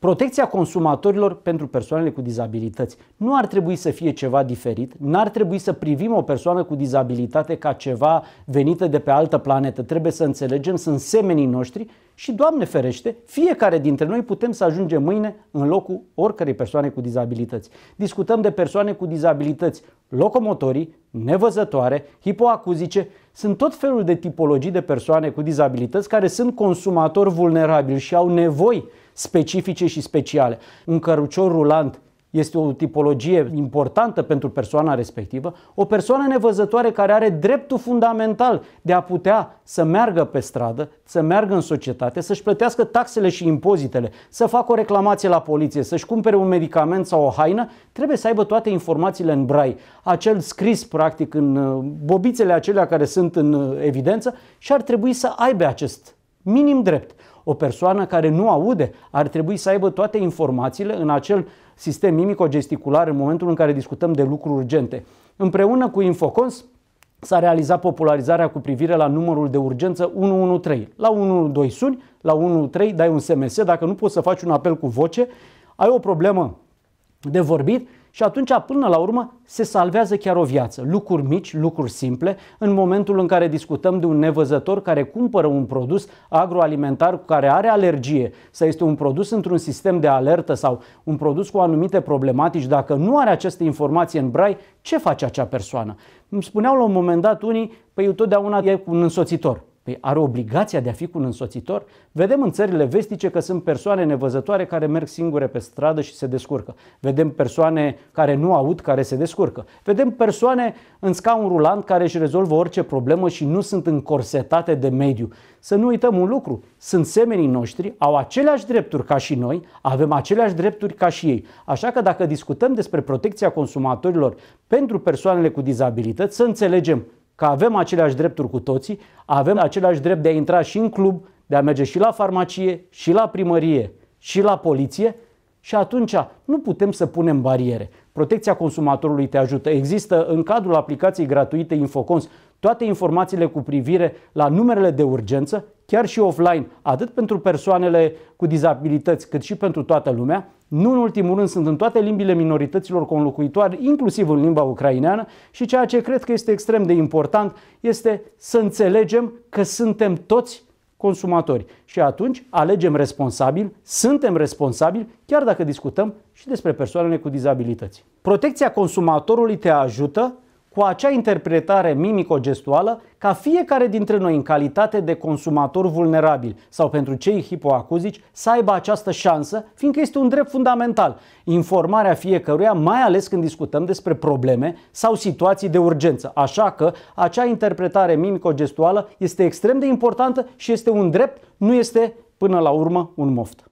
Protecția consumatorilor pentru persoanele cu dizabilități nu ar trebui să fie ceva diferit, n-ar trebui să privim o persoană cu dizabilitate ca ceva venită de pe altă planetă. Trebuie să înțelegem, sunt semenii noștri și, Doamne ferește, fiecare dintre noi putem să ajungem mâine în locul oricărei persoane cu dizabilități. Discutăm de persoane cu dizabilități locomotorii, nevăzătoare, hipoacuzice, sunt tot felul de tipologii de persoane cu dizabilități care sunt consumatori vulnerabili și au nevoi specifice și speciale. Un cărucior rulant este o tipologie importantă pentru persoana respectivă, o persoană nevăzătoare care are dreptul fundamental de a putea să meargă pe stradă, să meargă în societate, să-și plătească taxele și impozitele, să facă o reclamație la poliție, să-și cumpere un medicament sau o haină, trebuie să aibă toate informațiile în brai, acel scris practic în uh, bobițele acelea care sunt în uh, evidență și ar trebui să aibă acest Minim drept. O persoană care nu aude ar trebui să aibă toate informațiile în acel sistem mimico-gesticular în momentul în care discutăm de lucruri urgente. Împreună cu Infocons s-a realizat popularizarea cu privire la numărul de urgență 113. La 112 suni, la 113 dai un SMS, dacă nu poți să faci un apel cu voce, ai o problemă de vorbit, și atunci, până la urmă, se salvează chiar o viață. Lucruri mici, lucruri simple, în momentul în care discutăm de un nevăzător care cumpără un produs agroalimentar cu care are alergie sau este un produs într-un sistem de alertă sau un produs cu anumite problematici, dacă nu are aceste informații în brai, ce face acea persoană? Îmi spuneau la un moment dat unii, păi eu totdeauna e cu un însoțitor. Păi are obligația de a fi cu un însoțitor? Vedem în țările vestice că sunt persoane nevăzătoare care merg singure pe stradă și se descurcă. Vedem persoane care nu aud, care se descurcă. Vedem persoane în scaun rulant care își rezolvă orice problemă și nu sunt încorsetate de mediu. Să nu uităm un lucru, sunt semenii noștri, au aceleași drepturi ca și noi, avem aceleași drepturi ca și ei. Așa că dacă discutăm despre protecția consumatorilor pentru persoanele cu dizabilități, să înțelegem că avem aceleași drepturi cu toții, avem același drept de a intra și în club, de a merge și la farmacie, și la primărie, și la poliție și atunci nu putem să punem bariere. Protecția consumatorului te ajută. Există în cadrul aplicației gratuite Infocons toate informațiile cu privire la numerele de urgență chiar și offline, atât pentru persoanele cu dizabilități, cât și pentru toată lumea. Nu în ultimul rând sunt în toate limbile minorităților conlocuitoare, inclusiv în limba ucraineană și ceea ce cred că este extrem de important este să înțelegem că suntem toți consumatori. Și atunci alegem responsabil, suntem responsabili, chiar dacă discutăm și despre persoanele cu dizabilități. Protecția consumatorului te ajută cu acea interpretare mimico-gestuală ca fiecare dintre noi în calitate de consumator vulnerabil sau pentru cei hipoacuzici să aibă această șansă, fiindcă este un drept fundamental, informarea fiecăruia, mai ales când discutăm despre probleme sau situații de urgență. Așa că acea interpretare mimico-gestuală este extrem de importantă și este un drept, nu este până la urmă un moft.